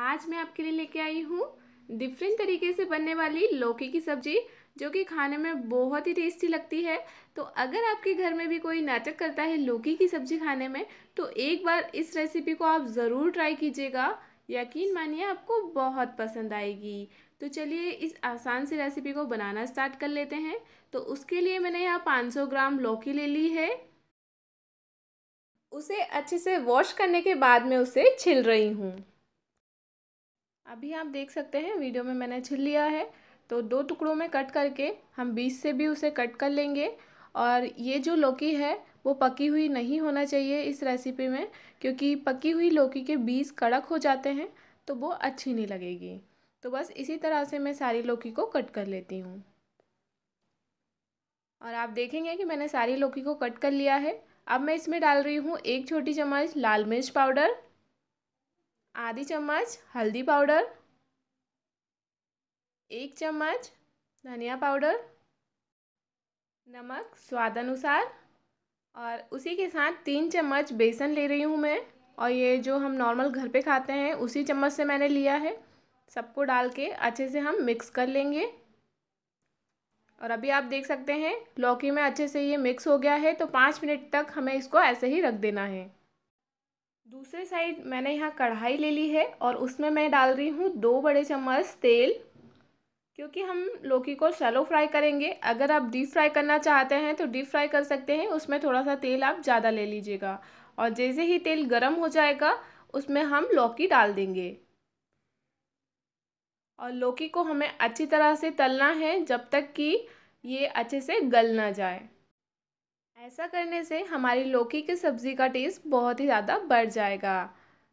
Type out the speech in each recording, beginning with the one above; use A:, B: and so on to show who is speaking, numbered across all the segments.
A: आज मैं आपके लिए लेके आई हूँ डिफरेंट तरीके से बनने वाली लौकी की सब्ज़ी जो कि खाने में बहुत ही टेस्टी लगती है तो अगर आपके घर में भी कोई नाटक करता है लौकी की सब्ज़ी खाने में तो एक बार इस रेसिपी को आप ज़रूर ट्राई कीजिएगा यकीन मानिए आपको बहुत पसंद आएगी तो चलिए इस आसान सी रेसिपी को बनाना स्टार्ट कर लेते हैं तो उसके लिए मैंने यहाँ पाँच ग्राम लौकी ले ली है उसे अच्छे से वॉश करने के बाद में उसे छिल रही हूँ अभी आप देख सकते हैं वीडियो में मैंने छिल लिया है तो दो टुकड़ों में कट करके हम बीच से भी उसे कट कर लेंगे और ये जो लौकी है वो पकी हुई नहीं होना चाहिए इस रेसिपी में क्योंकि पकी हुई लौकी के बीज कड़क हो जाते हैं तो वो अच्छी नहीं लगेगी तो बस इसी तरह से मैं सारी लौकी को कट कर लेती हूँ और आप देखेंगे कि मैंने सारी लौकी को कट कर लिया है अब मैं इसमें डाल रही हूँ एक छोटी चम्मच लाल मिर्च पाउडर आधी चम्मच हल्दी पाउडर एक चम्मच धनिया पाउडर नमक स्वाद अनुसार और उसी के साथ तीन चम्मच बेसन ले रही हूँ मैं और ये जो हम नॉर्मल घर पे खाते हैं उसी चम्मच से मैंने लिया है सबको डाल के अच्छे से हम मिक्स कर लेंगे और अभी आप देख सकते हैं लौकी में अच्छे से ये मिक्स हो गया है तो पाँच मिनट तक हमें इसको ऐसे ही रख देना है दूसरे साइड मैंने यहाँ कढ़ाई ले ली है और उसमें मैं डाल रही हूँ दो बड़े चम्मच तेल क्योंकि हम लौकी को शैलो फ्राई करेंगे अगर आप डीप फ्राई करना चाहते हैं तो डीप फ्राई कर सकते हैं उसमें थोड़ा सा तेल आप ज़्यादा ले लीजिएगा और जैसे ही तेल गर्म हो जाएगा उसमें हम लौकी डाल देंगे और लौकी को हमें अच्छी तरह से तलना है जब तक कि ये अच्छे से गल ना जाए ऐसा करने से हमारी लौकी की सब्ज़ी का टेस्ट बहुत ही ज़्यादा बढ़ जाएगा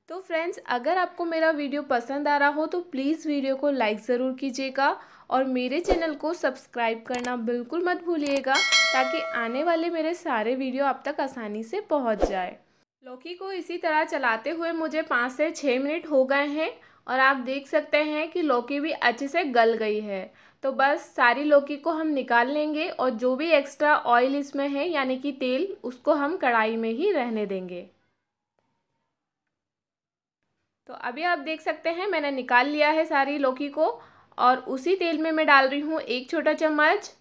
A: तो फ्रेंड्स अगर आपको मेरा वीडियो पसंद आ रहा हो तो प्लीज़ वीडियो को लाइक ज़रूर कीजिएगा और मेरे चैनल को सब्सक्राइब करना बिल्कुल मत भूलिएगा ताकि आने वाले मेरे सारे वीडियो आप तक आसानी से पहुंच जाए लौकी को इसी तरह चलाते हुए मुझे पाँच से छः मिनट हो गए हैं और आप देख सकते हैं कि लौकी भी अच्छे से गल गई है तो बस सारी लौकी को हम निकाल लेंगे और जो भी एक्स्ट्रा ऑयल इसमें है यानी कि तेल उसको हम कढ़ाई में ही रहने देंगे तो अभी आप देख सकते हैं मैंने निकाल लिया है सारी लौकी को और उसी तेल में मैं डाल रही हूँ एक छोटा चम्मच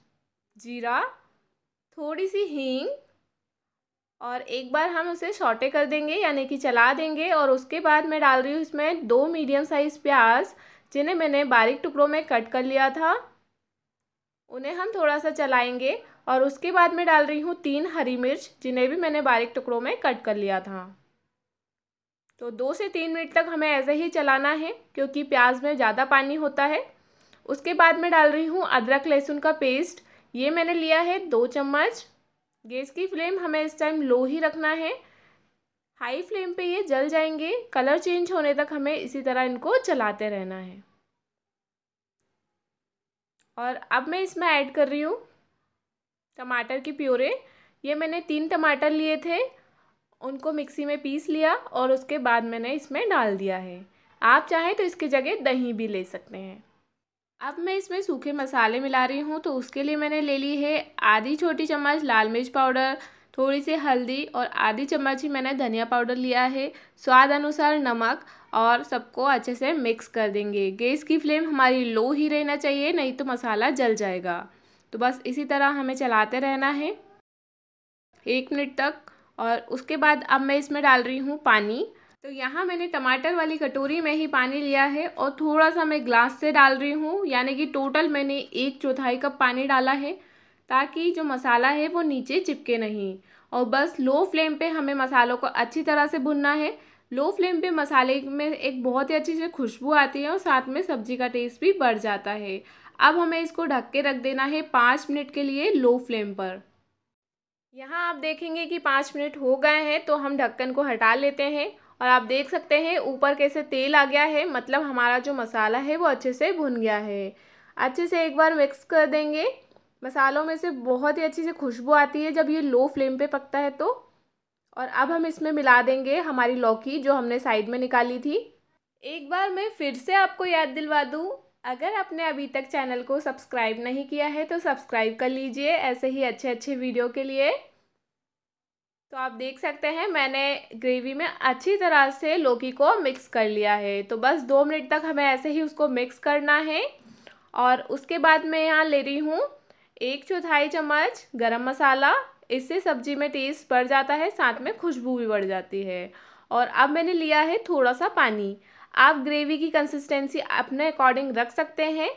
A: जीरा थोड़ी सी हींग और एक बार हम उसे शॉर्टे कर देंगे यानी कि चला देंगे और उसके बाद मैं डाल रही हूँ इसमें दो मीडियम साइज़ प्याज जिन्हें मैंने बारीक टुकड़ों में कट कर लिया था उन्हें हम थोड़ा सा चलाएंगे और उसके बाद मैं डाल रही हूँ तीन हरी मिर्च जिन्हें भी मैंने बारीक टुकड़ों में कट कर लिया था तो दो से तीन मिनट तक हमें ऐसे ही चलाना है क्योंकि प्याज में ज़्यादा पानी होता है उसके बाद मैं डाल रही हूँ अदरक लहसुन का पेस्ट ये मैंने लिया है दो चम्मच गैस की फ्लेम हमें इस टाइम लो ही रखना है हाई फ्लेम पे ये जल जाएंगे कलर चेंज होने तक हमें इसी तरह इनको चलाते रहना है और अब मैं इसमें ऐड कर रही हूँ टमाटर की प्योरे ये मैंने तीन टमाटर लिए थे उनको मिक्सी में पीस लिया और उसके बाद मैंने इसमें डाल दिया है आप चाहें तो इसकी जगह दही भी ले सकते हैं अब मैं इसमें सूखे मसाले मिला रही हूँ तो उसके लिए मैंने ले ली है आधी छोटी चम्मच लाल मिर्च पाउडर थोड़ी सी हल्दी और आधी चम्मच ही मैंने धनिया पाउडर लिया है स्वाद अनुसार नमक और सबको अच्छे से मिक्स कर देंगे गैस की फ्लेम हमारी लो ही रहना चाहिए नहीं तो मसाला जल जाएगा तो बस इसी तरह हमें चलाते रहना है एक मिनट तक और उसके बाद अब मैं इसमें डाल रही हूँ पानी तो यहाँ मैंने टमाटर वाली कटोरी में ही पानी लिया है और थोड़ा सा मैं ग्लास से डाल रही हूँ यानी कि टोटल मैंने एक चौथाई कप पानी डाला है ताकि जो मसाला है वो नीचे चिपके नहीं और बस लो फ्लेम पे हमें मसालों को अच्छी तरह से भुनना है लो फ्लेम पे मसाले में एक बहुत ही अच्छी से खुशबू आती है और साथ में सब्जी का टेस्ट भी बढ़ जाता है अब हमें इसको ढक के रख देना है पाँच मिनट के लिए लो फ्लेम पर यहाँ आप देखेंगे कि पाँच मिनट हो गए हैं तो हम ढक्कन को हटा लेते हैं और आप देख सकते हैं ऊपर कैसे तेल आ गया है मतलब हमारा जो मसाला है वो अच्छे से भुन गया है अच्छे से एक बार मिक्स कर देंगे मसालों में से बहुत ही अच्छी से खुशबू आती है जब ये लो फ्लेम पे पकता है तो और अब हम इसमें मिला देंगे हमारी लौकी जो हमने साइड में निकाली थी एक बार मैं फिर से आपको याद दिलवा दूँ अगर आपने अभी तक चैनल को सब्सक्राइब नहीं किया है तो सब्सक्राइब कर लीजिए ऐसे ही अच्छे अच्छे वीडियो के लिए तो आप देख सकते हैं मैंने ग्रेवी में अच्छी तरह से लौकी को मिक्स कर लिया है तो बस दो मिनट तक हमें ऐसे ही उसको मिक्स करना है और उसके बाद मैं यहाँ ले रही हूँ एक चौथाई चम्मच गरम मसाला इससे सब्जी में टेस्ट बढ़ जाता है साथ में खुशबू भी बढ़ जाती है और अब मैंने लिया है थोड़ा सा पानी आप ग्रेवी की कंसिस्टेंसी अपने अकॉर्डिंग रख सकते हैं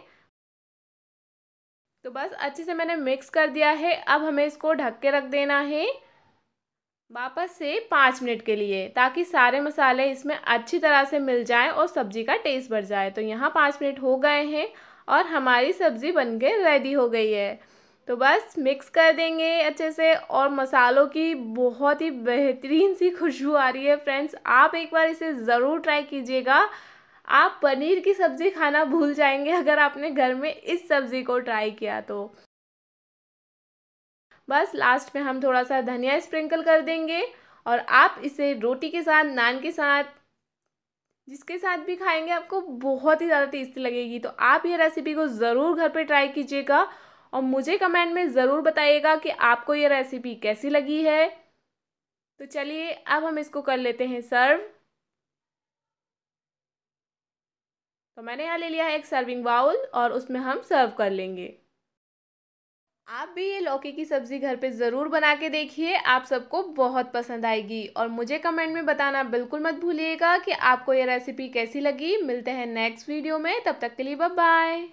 A: तो बस अच्छे से मैंने मिक्स कर दिया है अब हमें इसको ढक के रख देना है वापस से पाँच मिनट के लिए ताकि सारे मसाले इसमें अच्छी तरह से मिल जाएं और सब्जी का टेस्ट बढ़ जाए तो यहाँ पाँच मिनट हो गए हैं और हमारी सब्ज़ी बन के रेडी हो गई है तो बस मिक्स कर देंगे अच्छे से और मसालों की बहुत ही बेहतरीन सी खुशबू आ रही है फ्रेंड्स आप एक बार इसे ज़रूर ट्राई कीजिएगा आप पनीर की सब्ज़ी खाना भूल जाएंगे अगर आपने घर में इस सब्ज़ी को ट्राई किया तो बस लास्ट में हम थोड़ा सा धनिया स्प्रिंकल कर देंगे और आप इसे रोटी के साथ नान के साथ जिसके साथ भी खाएंगे आपको बहुत ही ज़्यादा टेस्टी लगेगी तो आप ये रेसिपी को ज़रूर घर पे ट्राई कीजिएगा और मुझे कमेंट में ज़रूर बताइएगा कि आपको ये रेसिपी कैसी लगी है तो चलिए अब हम इसको कर लेते हैं सर्व तो मैंने यहाँ ले लिया है एक सर्विंग बाउल और उसमें हम सर्व कर लेंगे आप भी ये लौकी की सब्ज़ी घर पे ज़रूर बना के देखिए आप सबको बहुत पसंद आएगी और मुझे कमेंट में बताना बिल्कुल मत भूलिएगा कि आपको ये रेसिपी कैसी लगी मिलते हैं नेक्स्ट वीडियो में तब तक के लिए बाय बाय